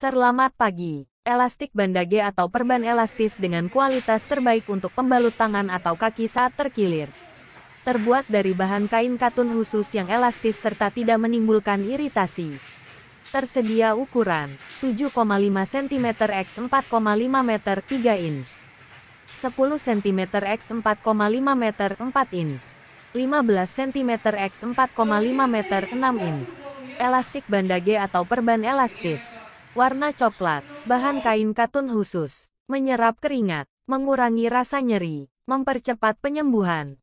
Selamat pagi. Elastik bandage atau perban elastis dengan kualitas terbaik untuk pembalut tangan atau kaki saat terkilir. Terbuat dari bahan kain katun khusus yang elastis serta tidak menimbulkan iritasi. Tersedia ukuran 7,5 cm x 4,5 meter 3 inch. 10 cm x 4,5 meter 4 inch. 15 cm x 4,5 meter 6 inch. Elastik bandage atau perban elastis warna coklat, bahan kain katun khusus, menyerap keringat, mengurangi rasa nyeri, mempercepat penyembuhan.